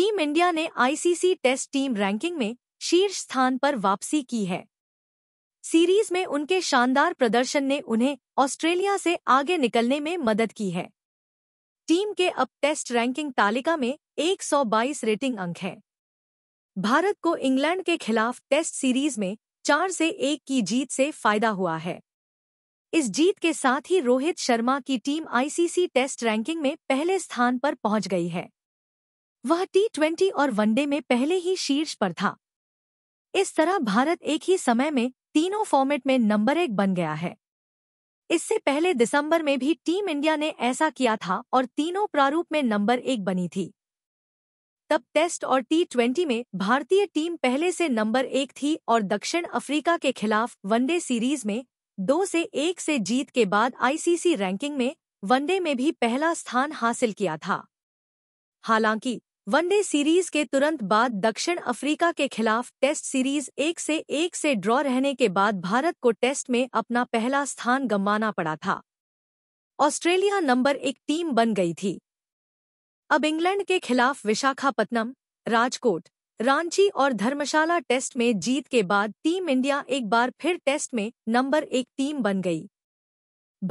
team India ने ICC test team ranking में शीर्ष स्थान पर वापसी की है सीरीज में उनके शानदार प्रदर्शन ने उन्हें ऑस्ट्रेलिया से आगे निकलने में मदद की है टीम के अब टेस्ट रैंकिंग तालिका में 122 रेटिंग अंक है भारत को इंग्लैंड के खिलाफ टेस्ट सीरीज में चार से एक की जीत से फायदा हुआ है इस जीत के साथ ही रोहित शर्मा की टीम आईसीसी टेस्ट रैंकिंग में पहले स्थान पर पहुंच गई है वह टी ट्वेंटी और वनडे में पहले ही शीर्ष पर था इस तरह भारत एक ही समय में तीनों फॉर्मेट में नंबर एक बन गया है इससे पहले दिसंबर में भी टीम इंडिया ने ऐसा किया था और तीनों प्रारूप में नंबर एक बनी थी तब टेस्ट और टी ट्वेंटी में भारतीय टीम पहले से नंबर एक थी और दक्षिण अफ्रीका के खिलाफ वनडे सीरीज में दो से एक से जीत के बाद आईसीसी रैंकिंग में वनडे में भी पहला स्थान हासिल किया था हालांकि वनडे सीरीज के तुरंत बाद दक्षिण अफ्रीका के खिलाफ टेस्ट सीरीज एक से एक से ड्रॉ रहने के बाद भारत को टेस्ट में अपना पहला स्थान गंवाना पड़ा था ऑस्ट्रेलिया नंबर एक टीम बन गई थी अब इंग्लैंड के खिलाफ विशाखापत्तनम राजकोट रांची और धर्मशाला टेस्ट में जीत के बाद टीम इंडिया एक बार फिर टेस्ट में नंबर एक टीम बन गई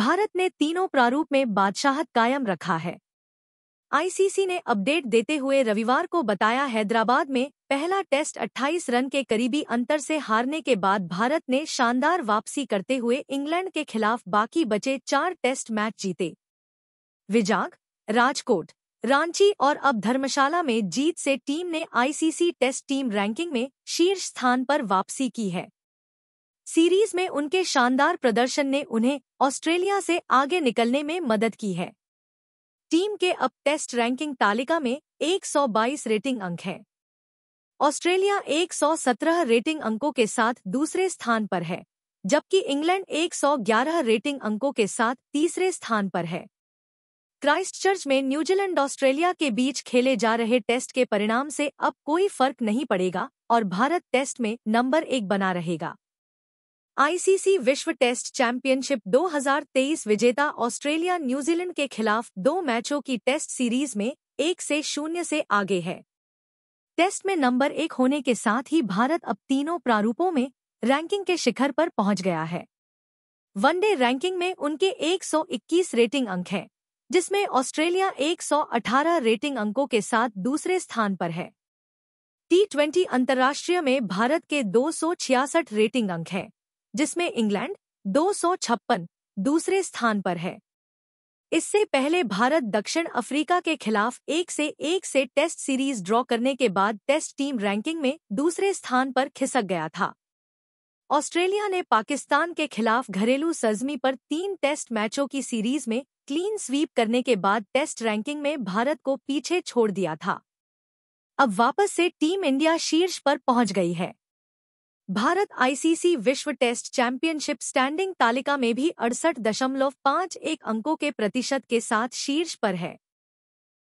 भारत ने तीनों प्रारूप में बादशाहत कायम रखा है आईसीसी ने अपडेट देते हुए रविवार को बताया हैदराबाद में पहला टेस्ट 28 रन के करीबी अंतर से हारने के बाद भारत ने शानदार वापसी करते हुए इंग्लैंड के खिलाफ बाकी बचे चार टेस्ट मैच जीते विजाग राजकोट रांची और अब धर्मशाला में जीत से टीम ने आईसीसी टेस्ट टीम रैंकिंग में शीर्ष स्थान पर वापसी की है सीरीज में उनके शानदार प्रदर्शन ने उन्हें ऑस्ट्रेलिया से आगे निकलने में मदद की है टीम के अब टेस्ट रैंकिंग तालिका में 122 रेटिंग अंक हैं ऑस्ट्रेलिया 117 रेटिंग अंकों के साथ दूसरे स्थान पर है जबकि इंग्लैंड 111 रेटिंग अंकों के साथ तीसरे स्थान पर है क्राइस्टचर्च में न्यूजीलैंड ऑस्ट्रेलिया के बीच खेले जा रहे टेस्ट के परिणाम से अब कोई फर्क नहीं पड़ेगा और भारत टेस्ट में नंबर एक बना रहेगा आईसीसी विश्व टेस्ट चैंपियनशिप 2023 विजेता ऑस्ट्रेलिया न्यूजीलैंड के खिलाफ दो मैचों की टेस्ट सीरीज में एक से शून्य से आगे है टेस्ट में नंबर एक होने के साथ ही भारत अब तीनों प्रारूपों में रैंकिंग के शिखर पर पहुंच गया है वनडे रैंकिंग में उनके 121 रेटिंग अंक हैं, जिसमें ऑस्ट्रेलिया 118 रेटिंग अंकों के साथ दूसरे स्थान पर है टी ट्वेंटी अंतर्राष्ट्रीय में भारत के दो रेटिंग अंक हैं जिसमें इंग्लैंड दो दूसरे स्थान पर है इससे पहले भारत दक्षिण अफ्रीका के खिलाफ एक से एक से टेस्ट सीरीज ड्रॉ करने के बाद टेस्ट टीम रैंकिंग में दूसरे स्थान पर खिसक गया था ऑस्ट्रेलिया ने पाकिस्तान के खिलाफ घरेलू सरजमी पर तीन टेस्ट मैचों की सीरीज में क्लीन स्वीप करने के बाद टेस्ट रैंकिंग में भारत को पीछे छोड़ दिया था अब वापस से टीम इंडिया शीर्ष पर पहुंच गई है भारत आईसीसी विश्व टेस्ट चैंपियनशिप स्टैंडिंग तालिका में भी अड़सठ दशमलव एक अंकों के प्रतिशत के साथ शीर्ष पर है